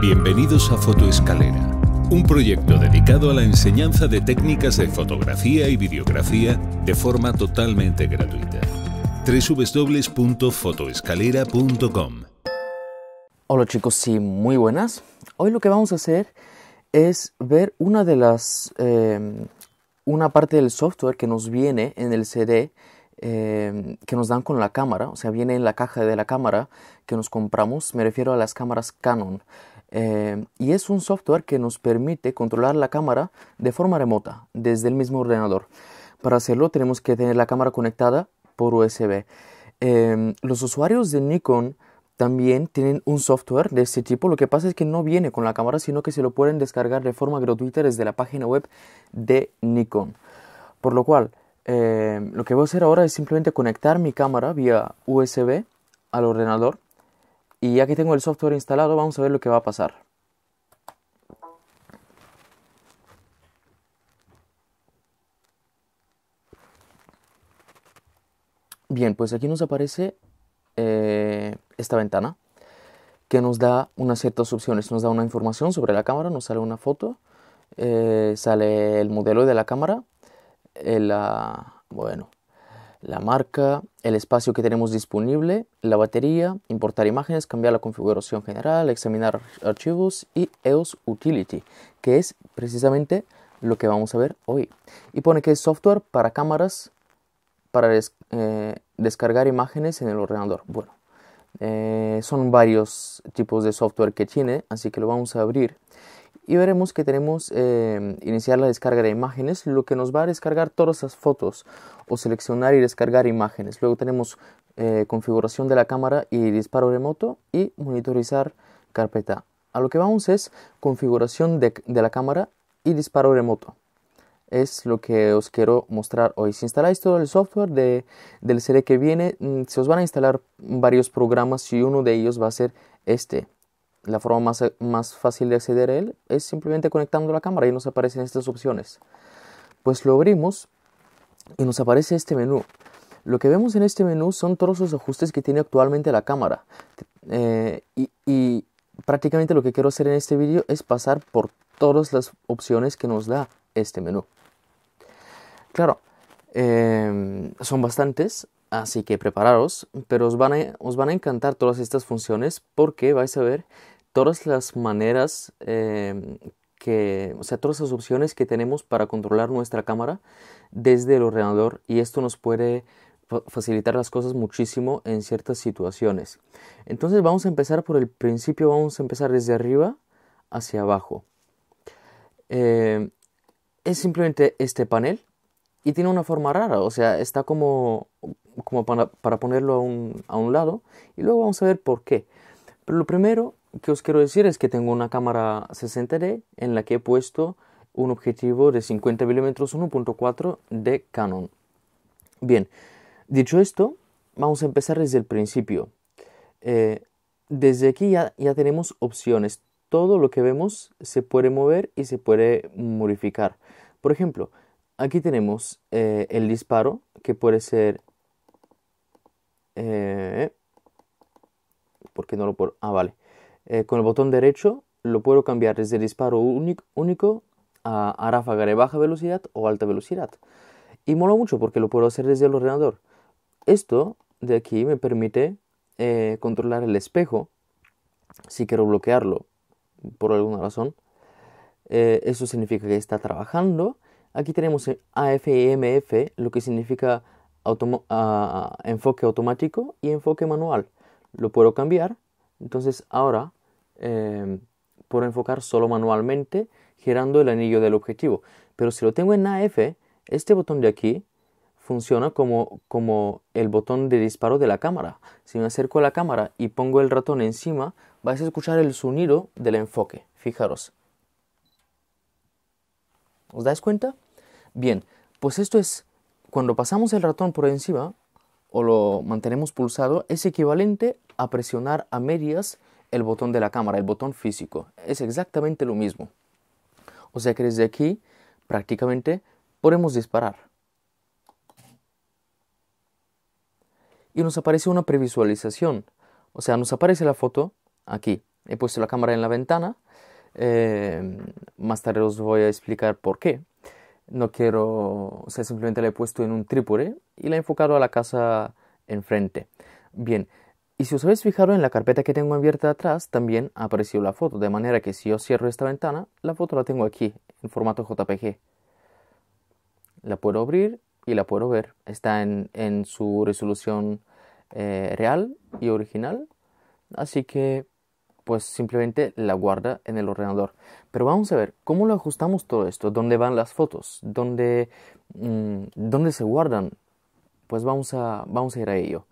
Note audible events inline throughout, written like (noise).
Bienvenidos a Fotoescalera, un proyecto dedicado a la enseñanza de técnicas de fotografía y videografía de forma totalmente gratuita. www.fotoescalera.com Hola chicos sí, muy buenas. Hoy lo que vamos a hacer es ver una de las... Em, una parte del software que nos viene en el CD em, que nos dan con la cámara, o sea, viene en la caja de la cámara que nos compramos, me refiero a las cámaras Canon. Em, y es un software que nos permite controlar la cámara de forma remota desde el mismo ordenador. Para hacerlo tenemos que tener la cámara conectada por USB. Em, los usuarios de Nikon también tienen un software de este tipo. Lo que pasa es que no viene con la cámara, sino que se lo pueden descargar de forma gratuita desde la página web de Nikon. Por lo cual, em, lo que voy a hacer ahora es simplemente conectar mi cámara vía USB al ordenador y aquí tengo el software instalado, vamos a ver lo que va a pasar. Bien, pues aquí nos aparece eh, esta ventana que nos da unas ciertas opciones. Nos da una información sobre la cámara, nos sale una foto, eh, sale el modelo de la cámara, el, eh, bueno, la marca, el espacio que tenemos disponible, la batería, importar imágenes, cambiar la configuración general, examinar archivos y EOS Utility, que es precisamente lo que vamos a ver hoy. Y pone que es software para cámaras para eh, descargar imágenes en el ordenador. Bueno, eh, son varios tipos de software que tiene, así que lo vamos a abrir y veremos que tenemos eh, iniciar la descarga de imágenes, lo que nos va a descargar todas esas fotos o seleccionar y descargar imágenes. Luego tenemos eh, configuración de la cámara y disparo remoto y monitorizar carpeta. A lo que vamos es configuración de, la cámara y disparo remoto. Es lo que os quiero mostrar hoy. Si instaláis todo el software de, del CD que viene, mm, se os van a instalar varios programas y uno de ellos va a ser este. La forma más, más fácil de acceder a él es simplemente conectando la cámara y nos aparecen estas opciones. Pues lo abrimos y nos aparece este menú. Lo que vemos en este menú son todos los ajustes que tiene actualmente la cámara. Eh, y, prácticamente lo que quiero hacer en este vídeo es pasar por todas las opciones que nos da este menú. Claro, em, son bastantes, así que prepararos, pero os os van a encantar todas estas funciones porque vais a ver todas las maneras em, que, o sea, todas las opciones que tenemos para controlar nuestra cámara desde el ordenador y esto nos puede facilitar las cosas muchísimo en ciertas situaciones. Entonces vamos a empezar por el principio, vamos a empezar desde arriba hacia abajo. Em, es simplemente este panel y tiene una forma rara, o sea, está como, como para, ponerlo a un, a un lado y luego vamos a ver por qué. Pero lo primero que os quiero decir es que tengo una cámara 60D en la que he puesto un objetivo de 50 mm 1.4 de Canon. Bien, dicho esto, vamos a empezar desde el principio. Eh, desde aquí ya, ya tenemos opciones. Todo lo que vemos se puede mover y se puede modificar. Por ejemplo, aquí tenemos eh, el disparo que puede ser... Eh, ¿Por qué no lo puedo...? Ah, vale. Eh, con el botón derecho lo puedo cambiar desde disparo único a, ráfaga de baja velocidad o alta velocidad. Y mola mucho porque lo puedo hacer desde el ordenador. Esto de aquí me permite eh, controlar el espejo si quiero bloquearlo por alguna razón. Eh, eso significa que está trabajando. Aquí tenemos AFMF, lo que significa enfoque automático y enfoque manual. Lo puedo cambiar. Entonces ahora Em, por enfocar solo manualmente girando el anillo del objetivo. Pero si lo tengo en AF, este botón de aquí funciona como, como el botón de disparo de la cámara. Si me acerco a la cámara y pongo el ratón encima, vais a escuchar el sonido del enfoque. Fijaros. ¿Os dais cuenta? Bien, pues esto es cuando pasamos el ratón por encima o lo mantenemos pulsado, es equivalente a presionar a medias el botón de la cámara, el botón físico. Es exactamente lo mismo. O sea que desde aquí prácticamente podemos disparar. Y nos aparece una previsualización. O sea, nos aparece la foto aquí. He puesto la cámara en la ventana. Em, más tarde os voy a explicar por qué. No quiero, o sea, simplemente la he puesto en un trípode y la he enfocado a la casa enfrente. Bien, y si os habéis fijado en la carpeta que tengo abierta atrás, también ha aparecido la foto, de manera que si yo cierro esta ventana, la foto la tengo aquí, en formato JPG. La puedo abrir y la puedo ver. Está en, su resolución eh, real y original, así que pues simplemente la guarda en el ordenador. Pero vamos a ver, ¿cómo lo ajustamos todo esto? ¿Dónde van las fotos? ¿Dónde, mm, ¿dónde se guardan? Pues vamos a, vamos a ir a ello.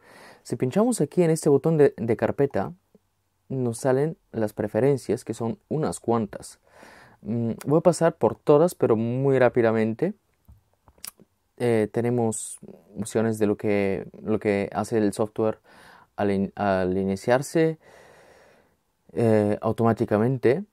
Si pinchamos aquí en este botón de, carpeta, nos salen las preferencias, que son unas cuantas. Mm, voy a pasar por todas, pero muy rápidamente. Eh, tenemos opciones de lo que, lo que hace el software al, iniciarse eh, automáticamente.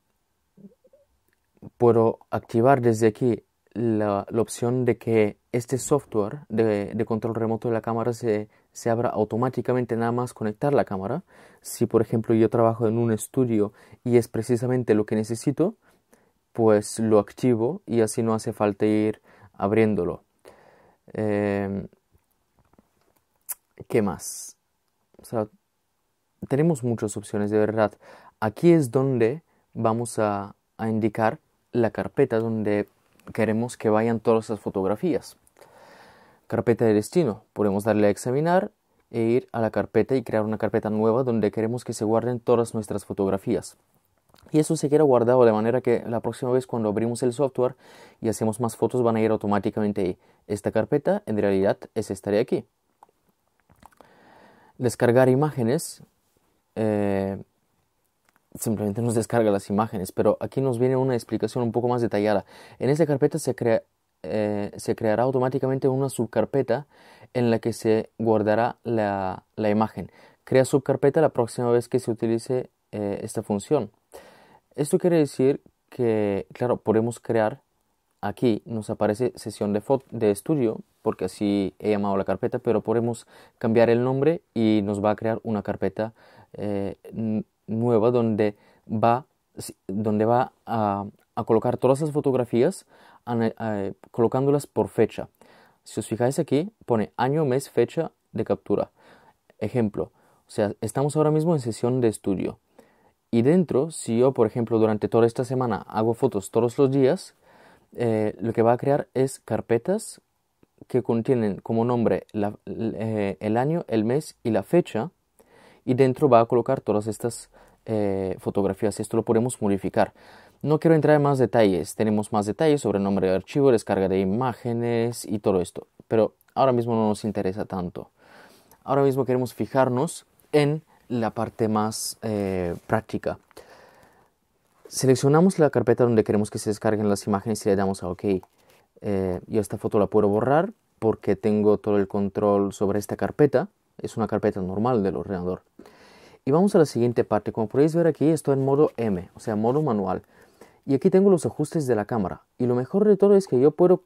Puedo activar desde aquí la, opción de que este software de control remoto de la cámara se se abra automáticamente nada más conectar la cámara. Si por ejemplo yo trabajo en un estudio y es precisamente lo que necesito, pues lo activo y así no hace falta ir abriéndolo. Em, ¿Qué más? tenemos muchas opciones de verdad. Aquí es donde vamos a, a indicar la carpeta donde queremos que vayan todas las fotografías carpeta de destino. Podemos darle a examinar e ir a la carpeta y crear una carpeta nueva donde queremos que se guarden todas nuestras fotografías. Y eso se queda guardado de manera que la próxima vez cuando abrimos el software y hacemos más fotos van a ir automáticamente ahí. Esta carpeta en realidad es esta de aquí. Descargar imágenes. Eh, simplemente nos descarga las imágenes, pero aquí nos viene una explicación un poco más detallada. En esta carpeta se crea eh, se creará automáticamente una subcarpeta en la que se guardará la, la imagen. Crea subcarpeta la próxima vez que se utilice eh, esta función. Esto quiere decir que, claro, podemos crear aquí, nos aparece sesión de, de estudio, porque así he llamado la carpeta, pero podemos cambiar el nombre y nos va a crear una carpeta eh, nueva donde va, donde va a, a colocar todas las fotografías colocándolas por fecha. Si os fijáis aquí, pone año, mes, fecha de captura. Ejemplo, o sea, estamos ahora mismo en sesión de estudio. Y dentro, si yo, por ejemplo, durante toda esta semana hago fotos todos los días, eh, lo que va a crear es carpetas que contienen como nombre eh, el año, el mes y la fecha. Y dentro va a colocar todas estas eh, fotografías. Esto lo podemos modificar. No quiero entrar en más detalles, tenemos más detalles sobre nombre de archivo, descarga de imágenes y todo esto, pero ahora mismo no nos interesa tanto. Ahora mismo queremos fijarnos en la parte más eh, práctica. Seleccionamos la carpeta donde queremos que se descarguen las imágenes y le damos a OK. Eh, yo esta foto la puedo borrar porque tengo todo el control sobre esta carpeta. Es una carpeta normal del ordenador. Y vamos a la siguiente parte. Como podéis ver aquí, estoy en modo M, o sea, modo manual. Y aquí tengo los ajustes de la cámara. Y lo mejor de todo es que yo puedo,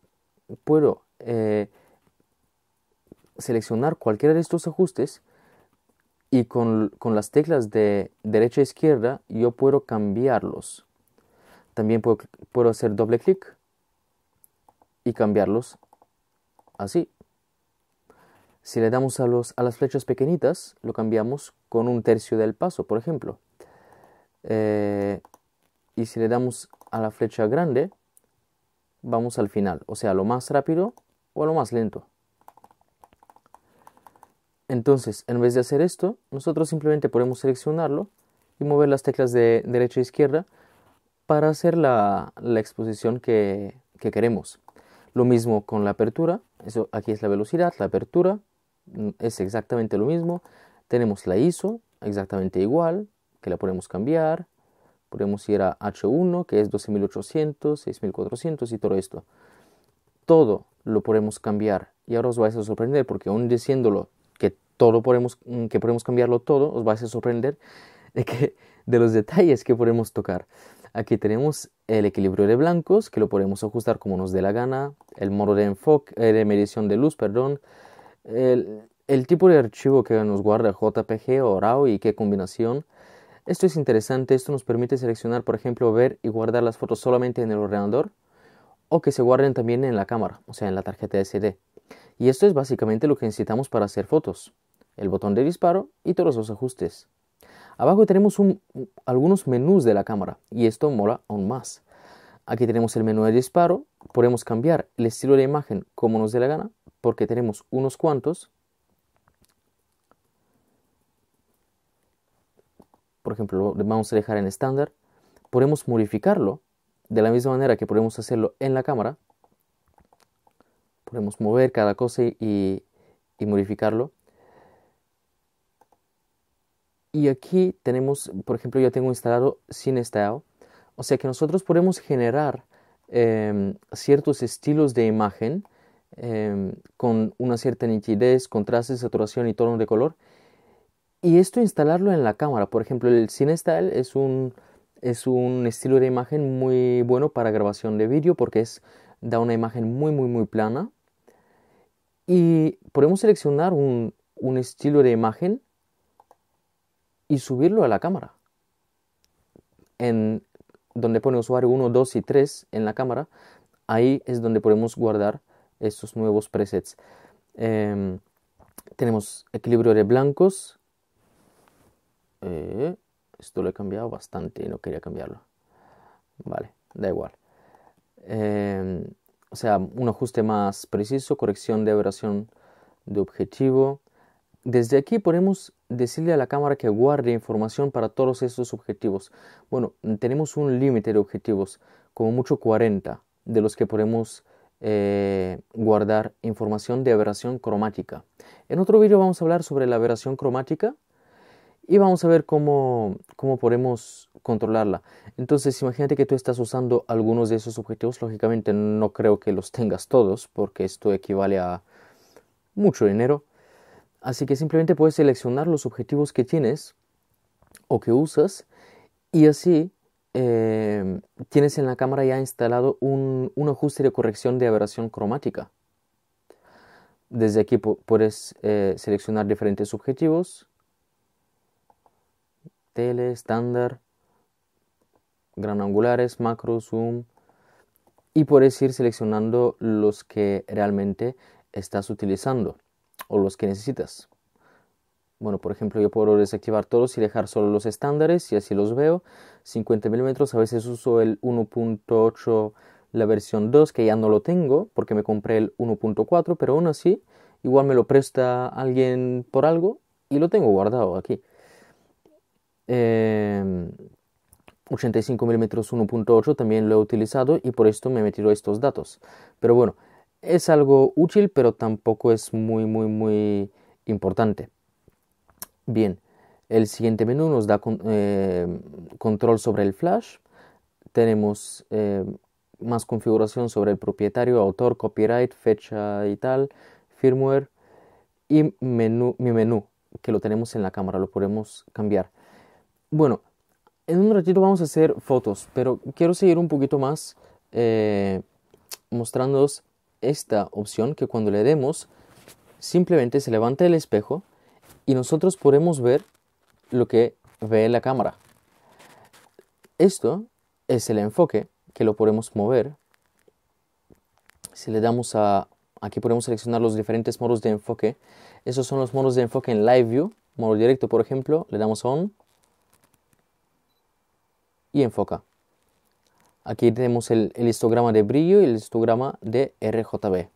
puedo eh, seleccionar cualquiera de estos ajustes y con, las teclas de derecha e izquierda yo puedo cambiarlos. También puedo, hacer doble clic y cambiarlos así. Si le damos a, los, a las flechas pequeñitas, lo cambiamos con un tercio del paso, por ejemplo. Eh, y si le damos a la flecha grande, vamos al final, o sea, lo más rápido o lo más lento. Entonces, en vez de hacer esto, nosotros simplemente podemos seleccionarlo y mover las teclas de derecha e izquierda para hacer la, exposición que, que queremos. Lo mismo con la apertura, eso aquí es la velocidad, la apertura es exactamente lo mismo. Tenemos la ISO, exactamente igual, que la podemos cambiar. Podemos ir a H1, que es 12800, 6400 y todo esto. Todo lo podemos cambiar. Y ahora os vais a sorprender, porque aún diciéndolo que todo podemos, mm, que podemos cambiarlo todo, os vais a sorprender de, que, de los detalles que podemos tocar. Aquí tenemos el equilibrio de blancos, que lo podemos ajustar como nos dé la gana, el modo de enfoque, eh, de medición de luz, perdón, el, el tipo de archivo que nos guarda JPG o RAW y qué combinación, esto es interesante, esto nos permite seleccionar, por ejemplo, ver y guardar las fotos solamente en el ordenador o que se guarden también en la cámara, o sea, en la tarjeta SD. Y esto es básicamente lo que necesitamos para hacer fotos, el botón de disparo y todos los ajustes. Abajo tenemos algunos menús de la cámara y esto mola aún más. Aquí tenemos el menú de disparo, podemos cambiar el estilo de imagen como nos dé la gana, porque tenemos unos cuantos, por ejemplo, lo vamos a dejar en estándar, podemos modificarlo de la misma manera que podemos hacerlo en la cámara. Podemos mover cada cosa y, modificarlo. Y aquí tenemos, por ejemplo, yo tengo instalado sin style. O sea que nosotros podemos generar em, ciertos estilos de imagen em, con una cierta nitidez, contraste, saturación y tono de color y esto instalarlo en la cámara. Por ejemplo, el CineStyle es un, es un estilo de imagen muy bueno para grabación de vídeo porque es, da una imagen muy, muy, muy plana. Y podemos seleccionar un, estilo de imagen y subirlo a la cámara. En donde pone usuario 1, 2 y 3 en la cámara, ahí es donde podemos guardar estos nuevos presets. Em, tenemos equilibrio de blancos, eh, esto lo he cambiado bastante, no quería cambiarlo. Vale, da igual. Em, o sea, un ajuste más preciso, corrección de aberración de objetivo. Desde aquí podemos decirle a la cámara que guarde información para todos estos objetivos. Bueno, tenemos un límite de objetivos, como mucho 40, de los que podemos eh, guardar información de aberración cromática. En otro vídeo vamos a hablar sobre la aberración cromática, y vamos a ver cómo, podemos controlarla. Entonces, imagínate que tú estás usando algunos de esos objetivos. Lógicamente, no creo que los tengas todos, porque esto equivale a mucho dinero. Así que simplemente puedes seleccionar los objetivos que tienes o que usas y así eh, tienes en la cámara ya instalado un, ajuste de corrección de aberración cromática. Desde aquí puedes eh, seleccionar diferentes objetivos estándar, gran angulares, macro, zoom y puedes ir seleccionando los que realmente estás utilizando o los que necesitas. Bueno, por ejemplo, yo puedo desactivar todos y dejar solo los estándares y así los veo. 50 milímetros, a veces uso el 1.8, la versión 2, que ya no lo tengo porque me compré el 1.4, pero aún así, igual me lo presta alguien por algo y lo tengo guardado aquí. 85 mm 1.8 también lo he utilizado y por esto me he metido estos datos. Pero bueno, es algo útil, pero tampoco es muy, muy, muy importante. Bien, el siguiente menú nos da em, control sobre el flash. Tenemos em, más configuración sobre el propietario, autor, copyright, fecha y tal, firmware y menú, mi menú, que lo tenemos en la cámara, lo podemos cambiar. Bueno, en un ratito vamos a hacer fotos, pero quiero seguir un poquito más eh, mostrándoos esta opción que cuando le demos simplemente se levanta el espejo y nosotros podemos ver lo que ve la cámara. Esto es el enfoque que lo podemos mover. Si le damos a... Aquí podemos seleccionar los diferentes modos de enfoque. Esos son los modos de enfoque en Live View, modo directo por ejemplo. Le damos a On enfoca. Aquí tenemos el, histograma de brillo y el histograma de RJB.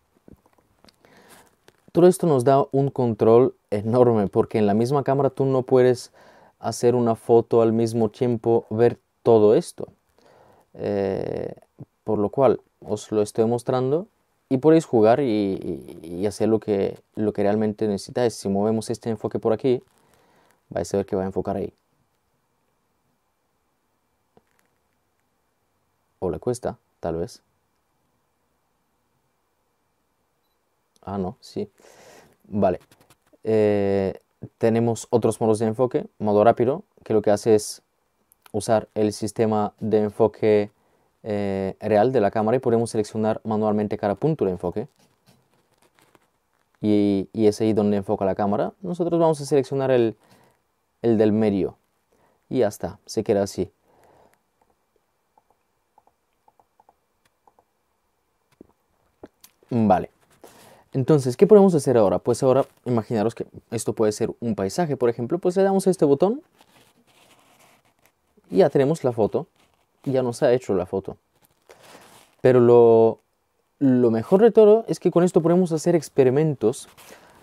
Todo esto nos da un control enorme porque en la misma cámara tú no puedes hacer una foto al mismo tiempo, ver todo esto. Eh, por lo cual os lo estoy mostrando y podéis jugar y, hacer lo que, lo que realmente necesitáis. Si movemos este enfoque por aquí, vais a ver que va a enfocar ahí. cuesta, tal vez. Ah, no, sí. Vale. Eh, tenemos otros modos de enfoque. Modo rápido, que lo que hace es usar el sistema de enfoque eh, real de la cámara y podemos seleccionar manualmente cada punto de enfoque. Y, y es ahí donde enfoca la cámara. Nosotros vamos a seleccionar el, el del medio. Y ya está, se queda así. Mm, vale. Entonces, ¿qué podemos hacer ahora? Pues ahora, imaginaros que esto puede ser un paisaje, por ejemplo. Pues le damos a este botón. Y ya tenemos la foto. Ya nos ha hecho la foto. Pero lo, mejor de todo es que con esto podemos hacer experimentos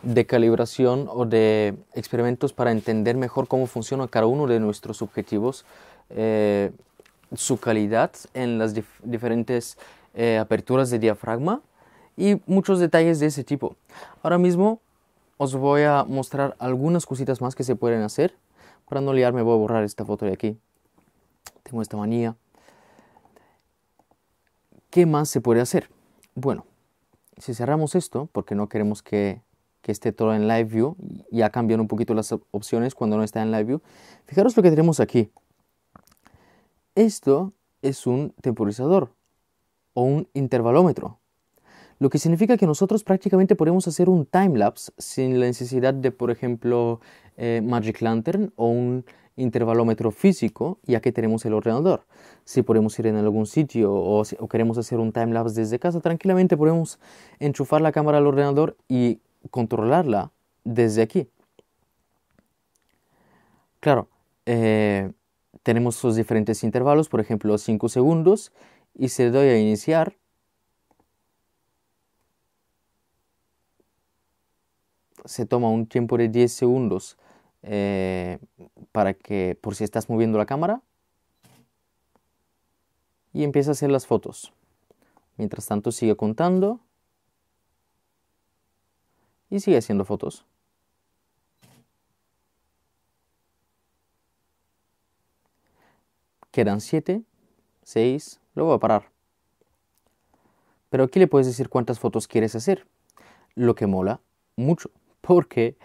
de calibración o de experimentos para entender mejor cómo funciona cada uno de nuestros objetivos, eh, su calidad en las diferentes eh, aperturas de diafragma y muchos detalles de ese tipo. Ahora mismo os voy a mostrar algunas cositas más que se pueden hacer. Para no liarme voy a borrar esta foto de aquí. Tengo esta manía. ¿Qué más se puede hacer? Bueno, si cerramos esto, porque no queremos que, que esté todo en Live View, ya cambian un poquito las opciones cuando no está en Live View. Fijaros lo que tenemos aquí. Esto es un temporizador o un intervalómetro. Lo que significa que nosotros prácticamente podemos hacer un time lapse sin la necesidad de, por ejemplo, eh, Magic Lantern o un intervalómetro físico, ya que tenemos el ordenador. Si podemos ir en algún sitio o, queremos hacer un time lapse desde casa, tranquilamente podemos enchufar la cámara al ordenador y controlarla desde aquí. Claro, eh, tenemos los diferentes intervalos, por ejemplo, 5 segundos, y se doy a iniciar, se toma un tiempo de 10 segundos eh, para que, por si estás moviendo la cámara, y empieza a hacer las fotos. Mientras tanto sigue contando y sigue haciendo fotos. Quedan 7, 6, lo voy a parar. Pero aquí le puedes decir cuántas fotos quieres hacer, lo que mola mucho. (laughs) porque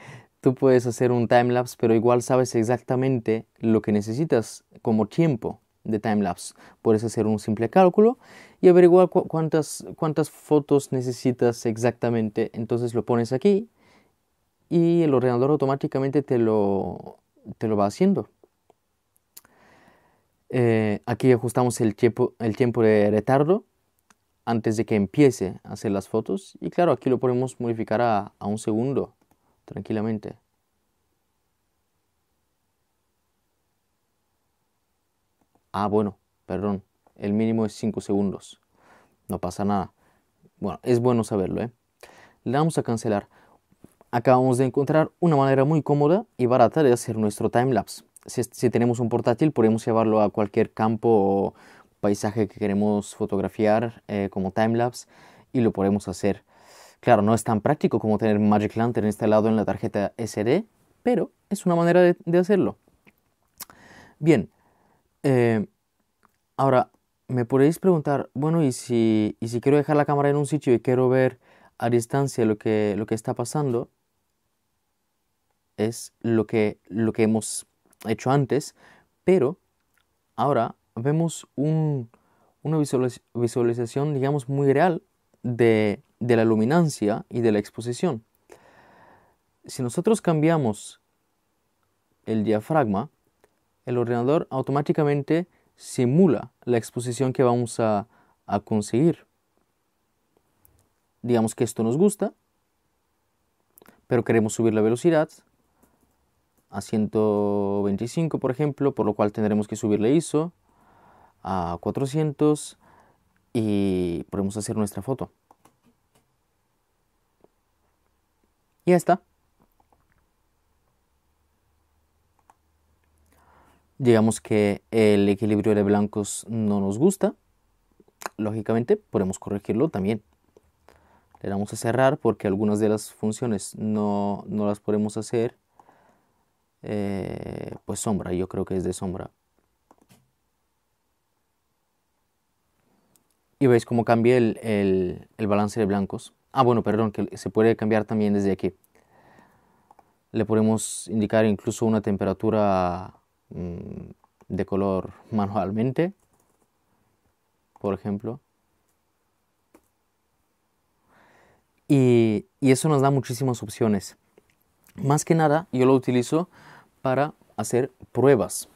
tú puedes hacer un timelapse, pero igual sabes exactamente lo que necesitas como tiempo de timelapse. Puedes hacer un simple cálculo y averiguar cuántas, fotos necesitas exactamente. Entonces lo pones aquí y el ordenador automáticamente te lo, va haciendo. Eh, aquí ajustamos el tiempo, el tiempo de retardo antes de que empiece a hacer las fotos. Y claro, aquí lo podemos modificar a un segundo tranquilamente. Ah, bueno, perdón, el mínimo es 5 segundos. No pasa nada. Bueno, es bueno saberlo, ¿eh? Le a cancelar. Acabamos de encontrar una manera muy cómoda y barata de hacer nuestro timelapse. Si, si tenemos un portátil, podemos llevarlo a cualquier campo o paisaje que queremos fotografiar eh, como timelapse y lo podemos hacer Claro, no es tan práctico como tener Magic Lantern instalado en la tarjeta SD, pero es una manera de, hacerlo. Bien, eh, ahora me podéis preguntar, bueno, ¿y si, ¿y si, quiero dejar la cámara en un sitio y quiero ver a distancia lo que, lo que está pasando? Es lo que, lo que hemos hecho antes, pero ahora vemos una visualización, digamos, muy real de de la luminancia y de la exposición. Si nosotros cambiamos el diafragma, el ordenador automáticamente simula la exposición que vamos a, a conseguir. Digamos que esto nos gusta, pero queremos subir la velocidad a 125, por ejemplo, por lo cual tendremos que subirle la ISO a 400 y podemos hacer nuestra foto. Y está. Digamos que el equilibrio de blancos no nos gusta. Lógicamente podemos corregirlo también. Le damos a cerrar porque algunas de las funciones no, las podemos hacer. Eh, pues sombra, yo creo que es de sombra. Y veis cómo cambia el balance de blancos. Ah, bueno, perdón, que se puede cambiar también desde aquí. Le podemos indicar incluso una temperatura mm, de color (laughs) manualmente, por ejemplo. Y, y, eso nos da muchísimas opciones. Más que nada, yo lo utilizo para hacer pruebas.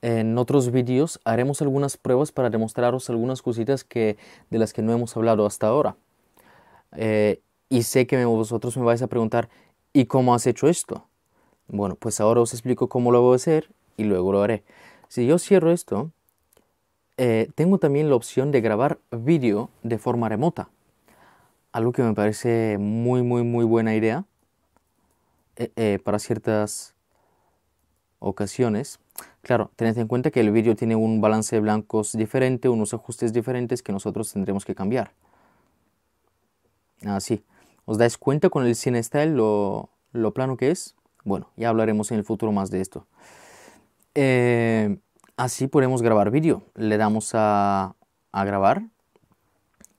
En otros vídeos haremos algunas pruebas para demostraros algunas cositas que, de las que no hemos hablado hasta ahora. Eh, y sé que vosotros me vais a preguntar, ¿y cómo has hecho esto? Bueno, pues ahora os explico cómo lo voy a hacer y luego lo haré. Si yo cierro esto, eh, tengo también la opción de grabar vídeo de forma remota. Algo que me parece muy, muy, muy buena idea eh, para ciertas ocasiones. Claro, tened en cuenta que el vídeo tiene un balance de blancos diferente, unos ajustes diferentes que nosotros tendremos que cambiar. Así. Ah, ¿Os dais cuenta con el cine style lo, lo plano que es? Bueno, ya hablaremos en el futuro más de esto. Eh, así podemos grabar vídeo. Le damos a, grabar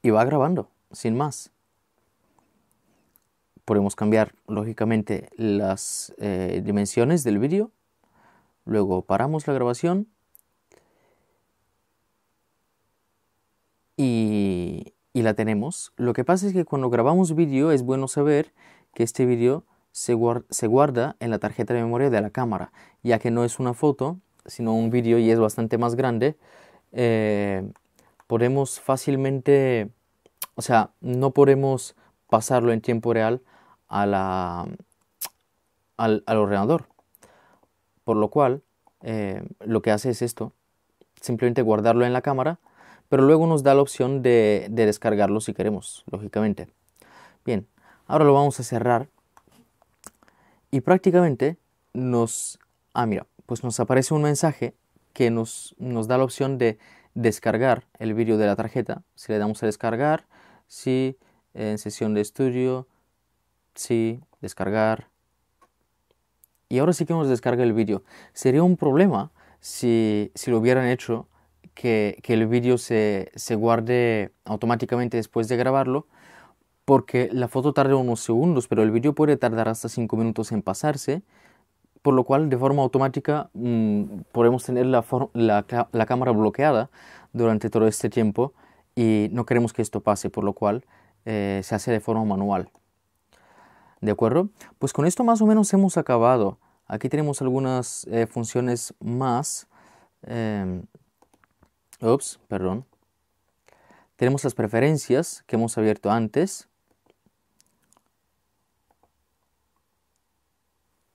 y va grabando, sin más. Podemos cambiar, lógicamente, las eh, dimensiones del vídeo. Luego paramos la grabación. Y y la tenemos. Lo que pasa es que cuando grabamos vídeo es bueno saber que este vídeo se, guarda en la tarjeta de memoria de la cámara, ya que no es una foto, sino un vídeo y es bastante más grande. Eh, podemos fácilmente, o sea, no podemos pasarlo en tiempo real a la, al, ordenador. Por lo cual, eh, lo que hace es esto, simplemente guardarlo en la cámara pero luego nos da la opción de, descargarlo si queremos, lógicamente. Bien, ahora lo vamos a cerrar y prácticamente nos... Ah, mira, pues nos aparece un mensaje que nos, nos da la opción de descargar el vídeo de la tarjeta. Si le damos a descargar, sí, en sesión de estudio, sí, descargar. Y ahora sí que nos descarga el vídeo. Sería un problema si, si lo hubieran hecho que, el vídeo se, guarde automáticamente después de grabarlo, porque la foto tarda unos segundos, pero el vídeo puede tardar hasta 5 minutos en pasarse, por lo cual de forma automática mm, podemos tener la, la, cámara bloqueada durante todo este tiempo y no queremos que esto pase, por lo cual eh, se hace de forma manual. ¿De acuerdo? Pues con esto más o menos hemos acabado. Aquí tenemos algunas eh, funciones más. Eh, Ups, perdón. Tenemos las preferencias que hemos abierto antes.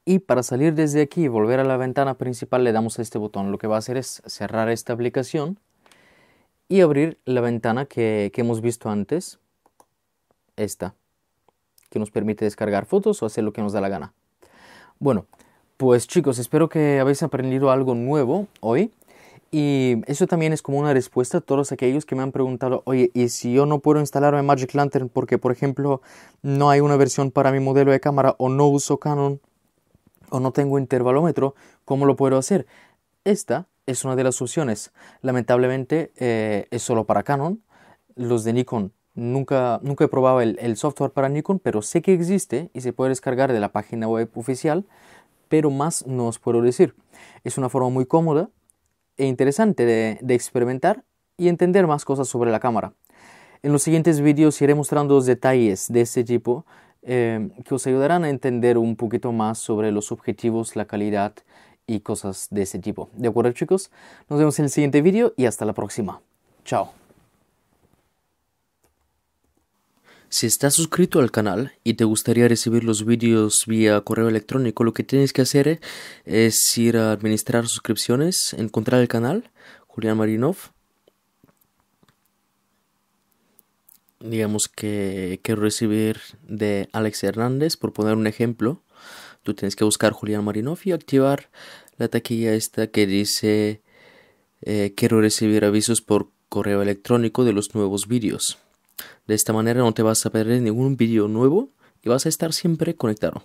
Y para salir desde aquí y volver a la ventana principal le damos a este botón. Lo que va a hacer es cerrar esta aplicación y abrir la ventana que, que hemos visto antes. Esta. Que nos permite descargar fotos o hacer lo que nos da la gana. Bueno, pues chicos, espero que habéis aprendido algo nuevo hoy. Y eso también es como una respuesta a todos aquellos que me han preguntado, oye, ¿y si yo no puedo instalarme Magic Lantern porque, por ejemplo, no hay una versión para mi modelo de cámara o no uso Canon o no tengo intervalómetro, ¿cómo lo puedo hacer? Esta es una de las opciones. Lamentablemente eh, es solo para Canon. Los de Nikon Nunca, nunca, he probado el, software para Nikon, pero sé que existe y se puede descargar de la página web oficial, pero más no os puedo decir. Es una forma muy cómoda e interesante de, experimentar y entender más cosas sobre la cámara. En los siguientes vídeos iré mostrando detalles de este tipo em, que os ayudarán a entender un poquito más sobre los objetivos, la calidad y cosas de ese tipo. ¿De acuerdo chicos? Nos vemos en el siguiente vídeo y hasta la próxima. Chao. Si estás suscrito al canal y te gustaría recibir los vídeos vía correo electrónico, lo que tienes que hacer es ir a administrar suscripciones, encontrar el canal, Julián Marinov. Digamos que quiero recibir de Alex Hernández, por poner un ejemplo. Tú tienes que buscar Julián Marinov y activar la taquilla esta que dice eh, quiero recibir avisos por correo electrónico de los nuevos vídeos. De esta manera no te vas a perder ningún vídeo nuevo y vas a estar siempre conectado.